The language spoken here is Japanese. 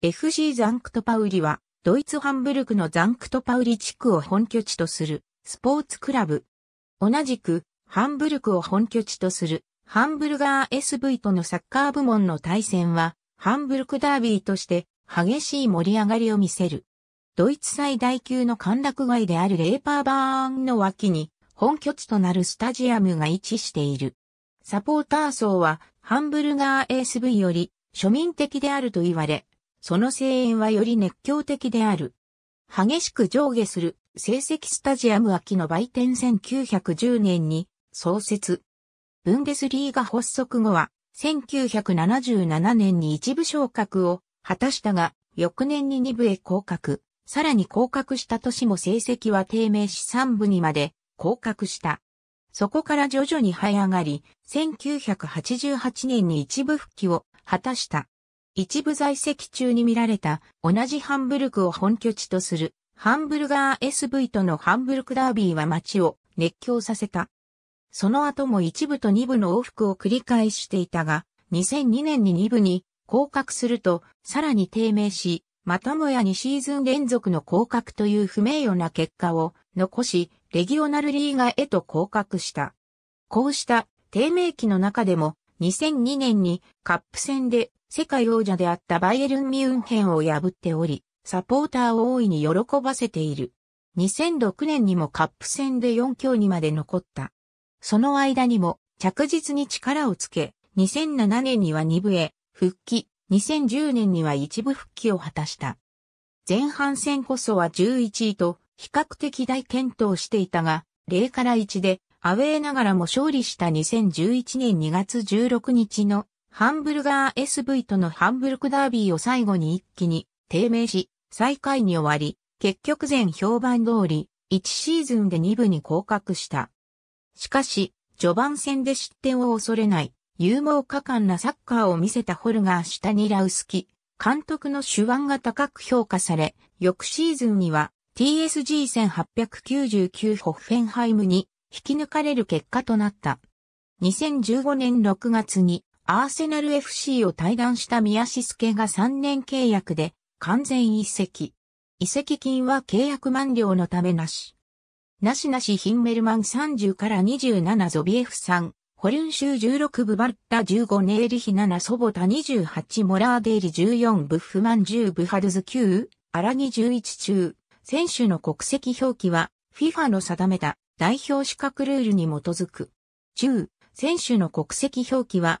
f g ザンクトパウリは、ドイツハンブルクのザンクトパウリ地区を本拠地とするスポーツクラブ。同じく、ハンブルクを本拠地とするハンブルガー SV とのサッカー部門の対戦は、ハンブルクダービーとして激しい盛り上がりを見せる。ドイツ最大級の歓楽街であるレーパーバーンの脇に、本拠地となるスタジアムが位置している。サポーター層は、ハンブルガー SV より庶民的であると言われ、その声援はより熱狂的である。激しく上下する成績スタジアム秋の売店1910年に創設。ブンデスリーが発足後は1977年に一部昇格を果たしたが翌年に二部へ降格。さらに降格した年も成績は低迷し三部にまで降格した。そこから徐々に這い上がり、1988年に一部復帰を果たした。一部在籍中に見られた、同じハンブルクを本拠地とする、ハンブルガー SV とのハンブルクダービーは街を熱狂させた。その後も一部と二部の往復を繰り返していたが、2002年に二部に降格すると、さらに低迷し、またもや2シーズン連続の降格という不名誉な結果を残し、レギオナルリーガへと降格した。こうした低迷期の中でも2002年にカップ戦で世界王者であったバイエルン・ミュンヘンを破っており、サポーターを大いに喜ばせている。2006年にもカップ戦で4強にまで残った。その間にも着実に力をつけ、2007年には2部へ復帰、2010年には1部復帰を果たした。前半戦こそは11位と比較的大健闘していたが、0から1でアウェーながらも勝利した2011年2月16日のハンブルガー SV とのハンブルクダービーを最後に一気に低迷し、最下位に終わり、結局全評判通り、1シーズンで2部に降格した。しかし、序盤戦で失点を恐れない、勇猛果敢なサッカーを見せたホルガー・シにタニラウスキ、監督の手腕が高く評価され、翌シーズンには TSG1899 ホッフェンハイムに引き抜かれる結果となった。2015年6月にアーセナル FC を退団した宮シスケが3年契約で完全移籍。移籍金は契約満了のためなし。なしなしヒンメルマン30から27ゾビエフ3、ホルン州16ブバッタ15ネーリヒ7ソボタ28モラーデイリ14ブッフマン10ブハルズ9、アラギ11中、選手の国籍表記は FIFA の定めた代表資格ルールに基づく。中、選手の国籍表記は